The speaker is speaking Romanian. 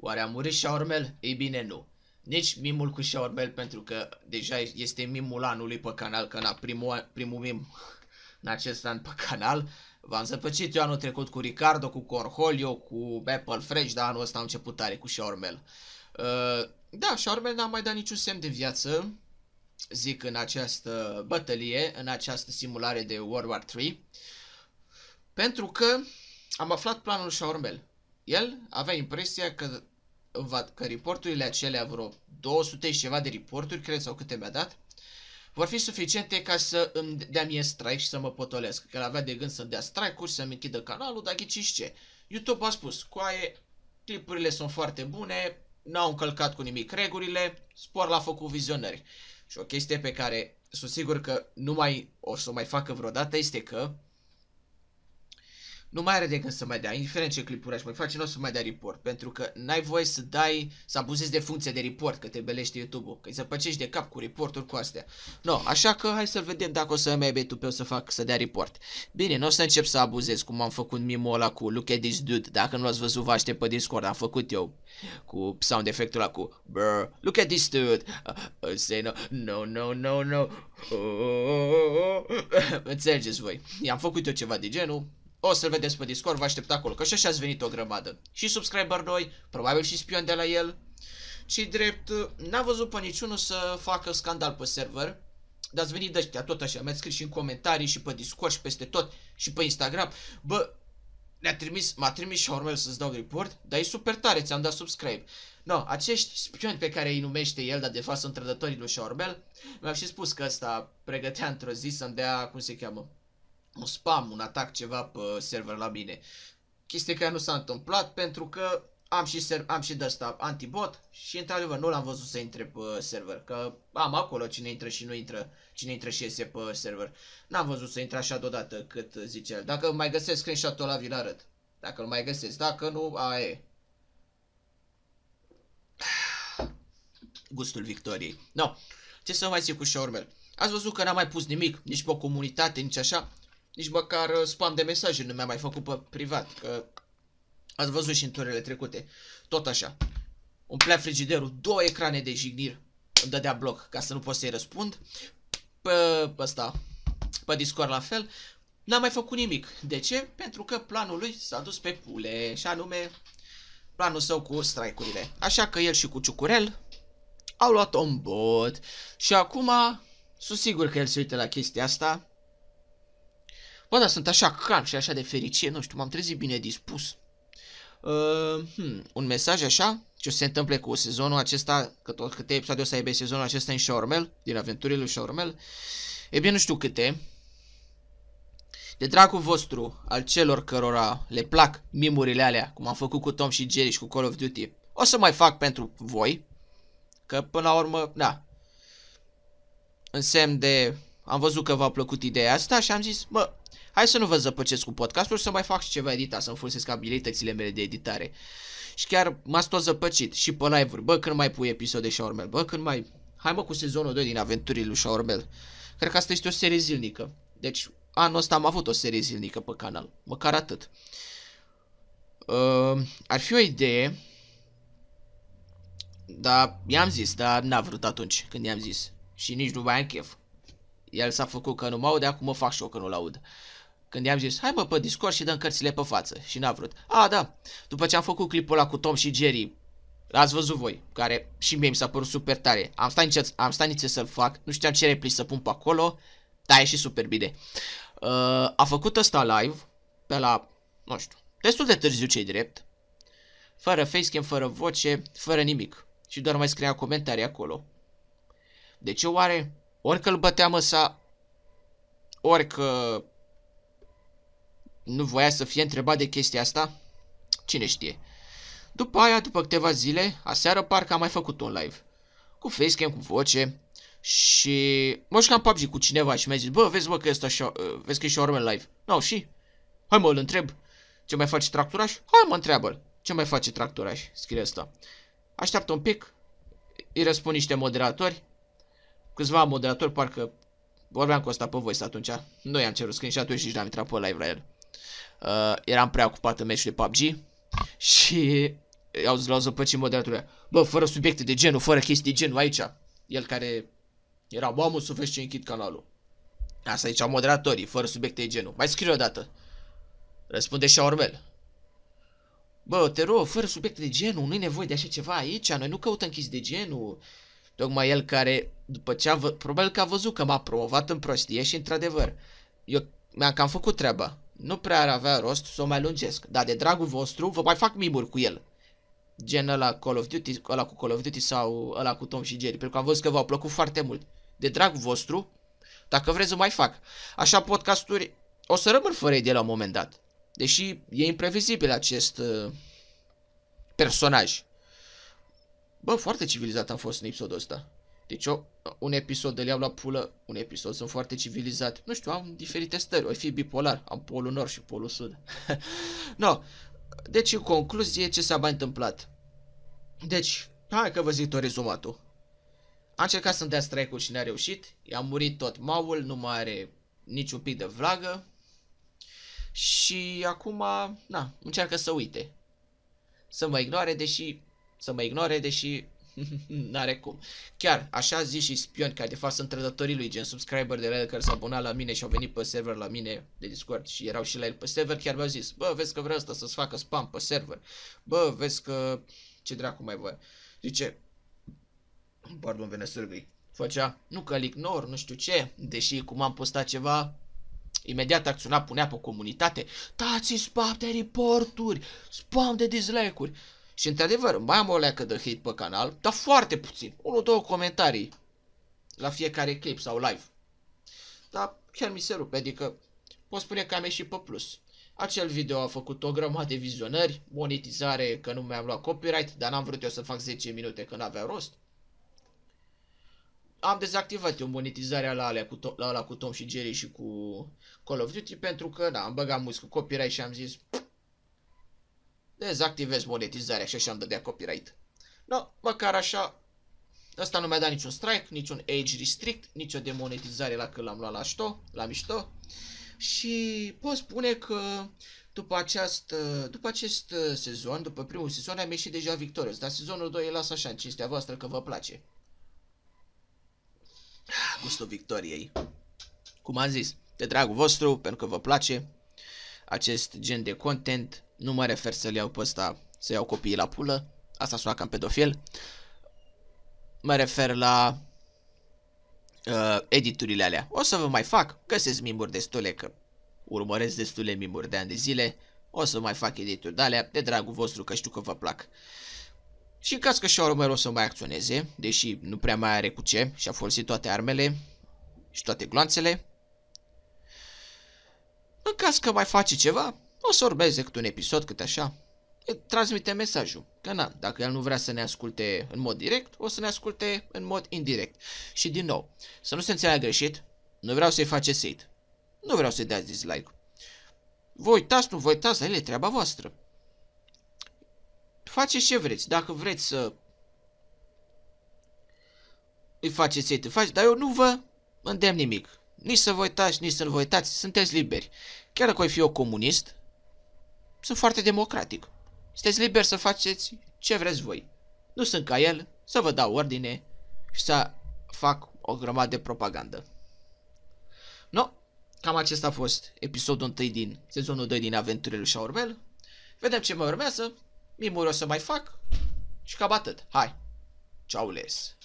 Oare a murit Shaormel? Ei bine, nu. Nici mimul cu Shaormel, pentru că deja este mimul anului pe canal, că na, primul, primul mim în acest an pe canal. V-am zăpăcit eu anul trecut cu Ricardo, cu Corholio, cu Apple Fresh, dar anul ăsta am început tare cu Shaormel. Uh, da, Shaormel n-a mai dat niciun semn de viață, zic, în această bătălie, în această simulare de World War 3, pentru că am aflat planul Shaormel. El avea impresia că, că reporturile acelea, vreo 200 și ceva de reporturi, cred sau câte mi-a dat, vor fi suficiente ca să îmi dea mie strike și să mă potolesc. Că avea de gând să-mi dea strike-uri, să-mi închidă canalul, dar ghiciți ce. YouTube a spus, coaie, clipurile sunt foarte bune, n-au încălcat cu nimic regulile, spor la făcut vizionări. Și o chestie pe care sunt sigur că nu mai o să o mai facă vreodată este că nu mai are de când să mai dea, indiferent ce clipuri aș mai face, nu o să mai dea report, pentru că n-ai voie să dai, să abuzezi de funcția de report, că te belește YouTube-ul, că îi zăpăcești de cap cu reporturi cu astea. No, așa că hai să vedem dacă o să mai aibă tu pe să fac să dea report. Bine, nu o să încep să abuzez cum am făcut mimo ăla cu Look at this dude, dacă nu l-ați văzut vă aștept pe Discord, am făcut eu cu sound efectul ăla cu Brr, look at this dude, uh, uh, say no, no, no, no, no, oh, oh, oh. oh, oh. înțelegeți voi, i-am făcut eu ceva de genul, o să-l vedeți pe Discord, vă aștept acolo, că și așa ați venit o grămadă. Și subscriber noi, probabil și spion de la el. Și drept, n-am văzut pe niciunul să facă scandal pe server. Dar ați venit de ăștia tot așa, mi-ați scris și în comentarii și pe Discord și peste tot și pe Instagram. Bă, ne-a trimis, m-a trimis și urmel să-ți dau report, dar e super tare, ți-am dat subscribe. No, acești spioni pe care îi numește el, dar de fapt sunt trădătorii lui Șaormel, mi-au și spus că ăsta pregătea într-o zi să-mi dea, cum se cheamă, un spam, un atac, ceva pe server la mine. Chestia care nu s-a întâmplat pentru că am și, am și de-asta antibot și într-adevăr nu l-am văzut să intre pe server, că am acolo cine intră și nu intră, cine intră și iese pe server. N-am văzut să intre așa deodată cât zice el. Dacă mai găsesc screenshot-ul ăla, vi-l arăt. Dacă îl mai găsesc, dacă nu, a e. Gustul victoriei. No, ce să mai zic cu șaurmel? Ați văzut că n-am mai pus nimic, nici pe o comunitate, nici așa nici măcar uh, spam de mesaje nu mi-a mai făcut pe privat, că ați văzut și în turele trecute. Tot așa. Umplea frigiderul, două ecrane de jignir. Îmi dădea bloc ca să nu pot să-i răspund. Pe ăsta, pe Discord la fel. N-am mai făcut nimic. De ce? Pentru că planul lui s-a dus pe pule și anume planul său cu strike-urile. Așa că el și cu Ciucurel au luat un bot și acum sunt sigur că el se uită la chestia asta Bă, dar sunt așa calm și așa de fericit, nu știu, m-am trezit bine dispus. Uh, hmm, un mesaj așa, ce o să se întâmple cu sezonul acesta, că tot câte episoade o să aibă sezonul acesta în Shormel din aventurile lui Șormel. E bine, nu știu câte. De dragul vostru, al celor cărora le plac mimurile alea, cum am făcut cu Tom și Jerry și cu Call of Duty, o să mai fac pentru voi, că până la urmă, da, în semn de am văzut că v-a plăcut ideea asta și am zis, bă, hai să nu vă zăpăcesc cu podcastul, să mai fac și ceva edita, să-mi folosesc abilitățile mele de editare. Și chiar m a tot zăpăcit și pe live-uri, bă, când mai pui episoade Shaormel, bă, când mai... Hai mă cu sezonul 2 din aventurile lui Shaormel. Cred că asta este o serie zilnică. Deci, anul ăsta am avut o serie zilnică pe canal, măcar atât. Uh, ar fi o idee, dar i-am zis, dar n-a vrut atunci când i-am zis. Și nici nu mai am chef. El s-a făcut că nu mă aude, acum mă fac și eu că nu-l aud. Când i-am zis, hai mă pe Discord și dăm cărțile pe față. Și n-a vrut. A, da. După ce am făcut clipul ăla cu Tom și Jerry, L-ați văzut voi, care și mie mi s-a părut super tare. Am stat nițe, am stat nițe să-l fac, nu știam ce replici să pun pe acolo, dar e și super bine. Uh, a făcut ăsta live, pe la, nu știu, destul de târziu ce drept. Fără facecam, fără voce, fără nimic. Și doar mai scria comentarii acolo. De deci, ce oare? Ori că îl bătea măsa, ori că nu voia să fie întrebat de chestia asta, cine știe. După aia, după câteva zile, aseară parcă am mai făcut un live. Cu facecam, cu voce și mă jucam PUBG cu cineva și mi-a zis, bă, vezi bă că ăsta și vezi că e în live. No, și? Hai mă, îl întreb. Ce mai face tracturaș? Hai mă, întreabă-l. Ce mai face tracturaș? Scrie asta. Așteaptă un pic, îi răspund niște moderatori, câțiva moderatori, parcă vorbeam cu ăsta pe voice atunci. Noi am cerut screen și atunci nici n-am intrat pe live la el. Uh, eram prea ocupat în meciul de PUBG și au zis la zăpăcii moderatorul Bă, fără subiecte de genul, fără chestii de genul aici. El care era, bă, să vezi ce închid canalul. Asta aici au moderatorii, fără subiecte de genul. Mai scriu o dată. Răspunde și Ormel. Bă, te rog, fără subiecte de genul, nu-i nevoie de așa ceva aici, noi nu căutăm chestii de genul. Tocmai el care, după ce a probabil că a văzut că m-a promovat în prostie și într-adevăr, eu mi-am cam făcut treaba. Nu prea ar avea rost să o mai lungesc, dar de dragul vostru vă mai fac mimuri cu el. Gen ăla, Call of Duty, ăla cu Call of Duty sau ăla cu Tom și Jerry, pentru că am văzut că v-au plăcut foarte mult. De dragul vostru, dacă vreți să mai fac. Așa podcasturi, o să rămân fără de la un moment dat. Deși e imprevizibil acest uh, personaj. Bă, foarte civilizat a fost în episodul ăsta. Deci eu, un episod de iau la pulă, un episod sunt foarte civilizat. Nu știu, am diferite stări, o fi bipolar, am polul nord și polul sud. no, deci în concluzie ce s-a mai întâmplat. Deci, hai că vă zic tot rezumatul. A încercat să-mi dea strike și n-a reușit, i-a murit tot maul, nu mai are niciun pic de vlagă. Și acum, na, încearcă să uite. Să mă ignoare, deși să mă ignore, deși n-are cum. Chiar, așa zis și spion care de fapt sunt trădătorii lui, gen subscriber de la care s-a abonat la mine și au venit pe server la mine de Discord și erau și la el pe server, chiar mi-au zis, bă, vezi că vreau asta să-ți facă spam pe server, bă, vezi că ce dracu mai vă. Zice, pardon, vene sârgâi, făcea, nu că îl ignor, nu știu ce, deși cum am postat ceva, Imediat acționa punea pe comunitate, dați spam de reporturi, spam de dislike-uri. Și într-adevăr, mai am o leacă de hate pe canal, dar foarte puțin. Unul, două comentarii la fiecare clip sau live. Dar chiar mi se rupe, adică pot spune că am ieșit pe plus. Acel video a făcut o grămadă de vizionări, monetizare că nu mi-am luat copyright, dar n-am vrut eu să fac 10 minute când avea rost. Am dezactivat eu monetizarea la alea cu, to- la, la cu Tom și Jerry și cu Call of Duty pentru că, da, am băgat muzică cu copyright și am zis, dezactivez monetizarea și așa îmi dădea copyright. No, măcar așa, Asta nu mi-a dat niciun strike, niciun age restrict, nicio demonetizare la că l-am luat la șto, la mișto. Și pot spune că după, această, după acest uh, sezon, după primul sezon, am ieșit deja victorios. Dar sezonul 2 e las așa în cinstea voastră că vă place. Gustul victoriei. Cum am zis, de dragul vostru, pentru că vă place acest gen de content. Nu mă refer să-l iau pe ăsta, să iau copiii la pulă. Asta sună cam pedofil. Mă refer la uh, editurile alea. O să vă mai fac, găsesc mimuri destule că urmăresc destule mimuri de ani de zile. O să mai fac edituri de alea de dragul vostru că știu că vă plac. Și în caz că Shaurmer o să mai acționeze, deși nu prea mai are cu ce și a folosit toate armele și toate gloanțele. În caz că mai face ceva, o să urmeze cât un episod, câte așa. Transmite mesajul. Că na, dacă el nu vrea să ne asculte în mod direct, o să ne asculte în mod indirect. Și din nou, să nu se înțeleagă greșit, nu vreau să-i faceți hate. Nu vreau să-i dați dislike. Voi uitați, nu voi uitați, el e treaba voastră. Faceți ce vreți. Dacă vreți să îi faceți hate, faci, dar eu nu vă îndemn nimic. Nici să vă uitați, nici să nu vă uitați, sunteți liberi. Chiar dacă voi fi eu comunist, sunt foarte democratic. Sunteți liberi să faceți ce vreți voi. Nu sunt ca el să vă dau ordine și să fac o grămadă de propagandă. No, cam acesta a fost episodul 1 din sezonul 2 din Aventurile lui Shaurmel. Vedem ce mai urmează, mimuri o să mai fac și cam atât. Hai, Ciao, les!